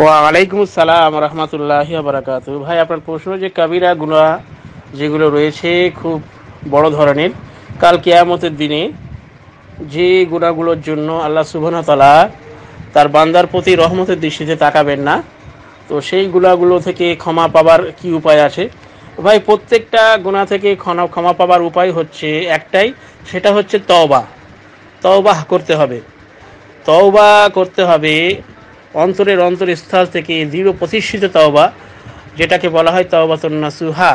ওয়ালাইকুম আসসালাম রহমতুল্লাহ বারাকাত ভাই আপনার প্রশ্ন যে কাবিরা গুনা যেগুলো রয়েছে খুব বড় ধরনের কাল কেয়ামতের দিনে যে গুণাগুলোর জন্য আল্লাহ সুবহানতালা তার বান্দার প্রতি রহমতের দৃষ্টিতে তাকাবেন না তো সেই গুণাগুলো থেকে ক্ষমা পাবার কি উপায় আছে ভাই প্রত্যেকটা গুণা থেকে ক্ষমা ক্ষমা পাবার উপায় হচ্ছে একটাই সেটা হচ্ছে তওবা তওবাহ করতে হবে তওবা করতে হবে অন্তরের অন্তরস্থল থেকে দৃঢ় প্রতিষ্ঠিত তওবা যেটাকে বলা হয় তওবাতন্না সুহা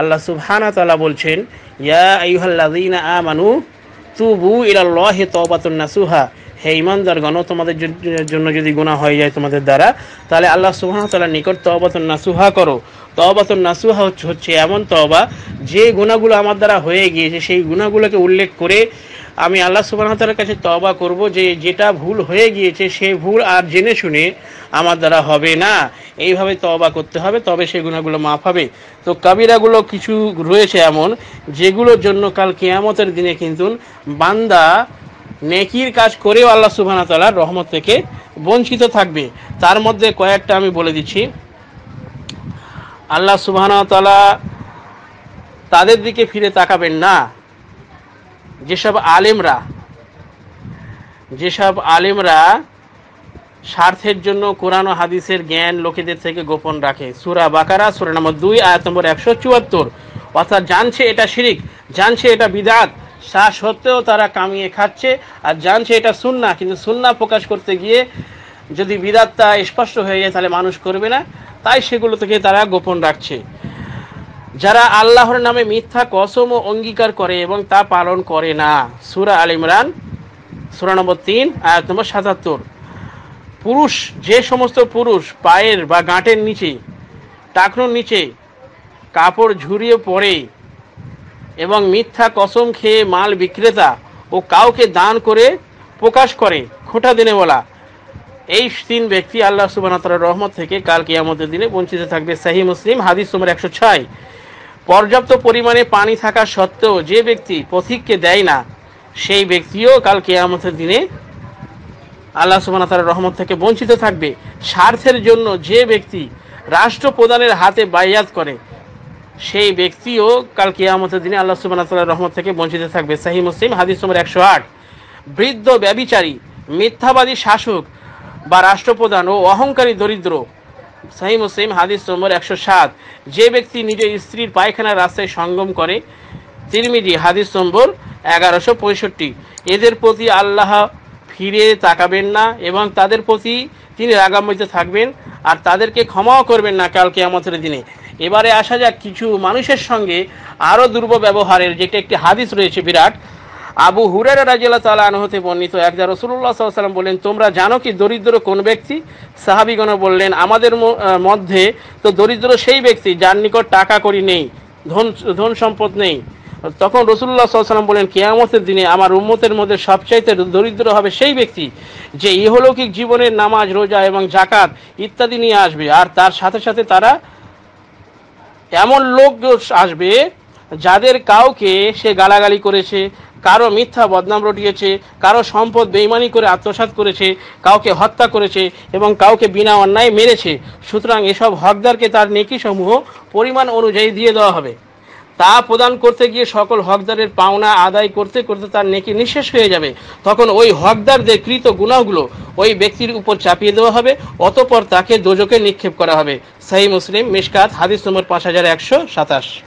আল্লাহ সুবহানা তালা বলছেন ইয়া আইহাল্লাদিনা আ মানু তুবু ইলাল্লাহি তওবাতন্না সুহা হে ইমানদারগণ তোমাদের জন্য যদি গুণা হয়ে যায় তোমাদের দ্বারা তাহলে আল্লাহ তালা নিকট তবাতুন সুহা করো তবাতুন নাসুহা হচ্ছে এমন তবা যে গুণাগুলো আমার দ্বারা হয়ে গিয়েছে সেই গুণাগুলোকে উল্লেখ করে আমি আল্লাহ সুবাহতালার কাছে তবা করব যে যেটা ভুল হয়ে গিয়েছে সেই ভুল আর জেনে শুনে আমার দ্বারা হবে না এইভাবে তবা করতে হবে তবে সেই গুণাগুলো মাফ হবে তো কাবিরাগুলো কিছু রয়েছে এমন যেগুলোর জন্য কাল কেয়ামতের দিনে কিন্তু বান্দা নেকির কাজ করেও আল্লাহ সুবাহতালার রহমত থেকে বঞ্চিত থাকবে তার মধ্যে কয়েকটা আমি বলে দিচ্ছি আল্লাহ সুবাহতালা তাদের দিকে ফিরে তাকাবেন না যেসব আলেমরা যেসব আলেমরা স্বার্থের জন্য কোরআন হাদিসের জ্ঞান লোকেদের থেকে গোপন রাখে সুরা বাকারা সুরা নম্বর দুই আয়াত নম্বর একশো চুয়াত্তর অর্থাৎ জানছে এটা শিরিক জানছে এটা বিদাত সা সত্ত্বেও তারা কামিয়ে খাচ্ছে আর জানছে এটা সুন্না কিন্তু সুন্না প্রকাশ করতে গিয়ে যদি বিদাতটা স্পষ্ট হয়ে যায় তাহলে মানুষ করবে না তাই সেগুলো থেকে তারা গোপন রাখছে যারা আল্লাহর নামে মিথ্যা কসম ও অঙ্গীকার করে এবং তা পালন করে না সুরা আল ইমরান সুরা নম্বর তিন আয়াত নম্বর সাতাত্তর পুরুষ যে সমস্ত পুরুষ পায়ের বা গাঁটের নিচে টাকনোর নিচে কাপড় ঝুরিয়ে পড়ে এবং মিথ্যা কসম খেয়ে মাল বিক্রেতা ও কাউকে দান করে প্রকাশ করে খোটা দিনে বলা এই তিন ব্যক্তি আল্লাহ সুবাহ রহমত থেকে কালকে আমাদের দিনে বঞ্চিত থাকবে সাহি মুসলিম হাদিস তোমার একশো ছয় পর্যাপ্ত পরিমাণে পানি থাকা সত্ত্বেও যে ব্যক্তি পথিককে দেয় না সেই ব্যক্তিও কাল কেয়ামতের দিনে আল্লাহ সুবানা তার রহমত থেকে বঞ্চিত থাকবে স্বার্থের জন্য যে ব্যক্তি রাষ্ট্র প্রধানের হাতে বায়াত করে সেই ব্যক্তিও কাল কেয়ামতের দিনে আল্লাহ সুমান তাল রহমত থেকে বঞ্চিত থাকবে সাহি মুসলিম হাদিস নম্বর একশো আট বৃদ্ধ ব্যবিচারী মিথ্যাবাদী শাসক বা রাষ্ট্রপ্রধান ও অহংকারী দরিদ্র সাহি মুসলিম হাদিস নম্বর একশো সাত যে ব্যক্তি নিজের স্ত্রীর পায়খানার রাস্তায় সঙ্গম করে তিরমিজি হাদিস নম্বর এগারোশো পঁয়ষট্টি এদের প্রতি আল্লাহ ফিরে তাকাবেন না এবং তাদের প্রতি তিনি রাগাম্বিত থাকবেন আর তাদেরকে ক্ষমাও করবেন না কালকে আমাদের দিনে এবারে আসা যাক কিছু মানুষের সঙ্গে আরও দুর্ব ব্যবহারের যেটা একটি হাদিস রয়েছে বিরাট আবু হুরের রাজিয়াল তাল আনহতে বর্ণিত একদা রসুল্লাহ সাল্লাম বললেন তোমরা জানো কি দরিদ্র কোন ব্যক্তি সাহাবিগণ বললেন আমাদের মধ্যে তো দরিদ্র সেই ব্যক্তি যার নিকট টাকা করি নেই ধন ধন সম্পদ নেই তখন রসুল্লাহ সাল্লাম বলেন কেয়ামতের দিনে আমার উম্মতের মধ্যে সবচাইতে দরিদ্র হবে সেই ব্যক্তি যে ইহলৌকিক জীবনের নামাজ রোজা এবং জাকাত ইত্যাদি নিয়ে আসবে আর তার সাথে সাথে তারা এমন লোক আসবে যাদের কাউকে সে গালাগালি করেছে কারো মিথ্যা বদনাম রটিয়েছে কারো সম্পদ বেইমানি করে আত্মসাত করেছে কাউকে হত্যা করেছে এবং কাউকে বিনা অন্যায় মেরেছে সুতরাং এসব হকদারকে তার নেকিসমূহ পরিমাণ অনুযায়ী দিয়ে দেওয়া হবে তা প্রদান করতে গিয়ে সকল হকদারের পাওনা আদায় করতে করতে তার নেকি নিঃশেষ হয়ে যাবে তখন ওই হকদারদের কৃত গুণাগুলো ওই ব্যক্তির উপর চাপিয়ে দেওয়া হবে অতপর তাকে দোজকে নিক্ষেপ করা হবে সাহি মুসলিম মিসকাত হাদিস নম্বর পাঁচ হাজার একশো সাতাশ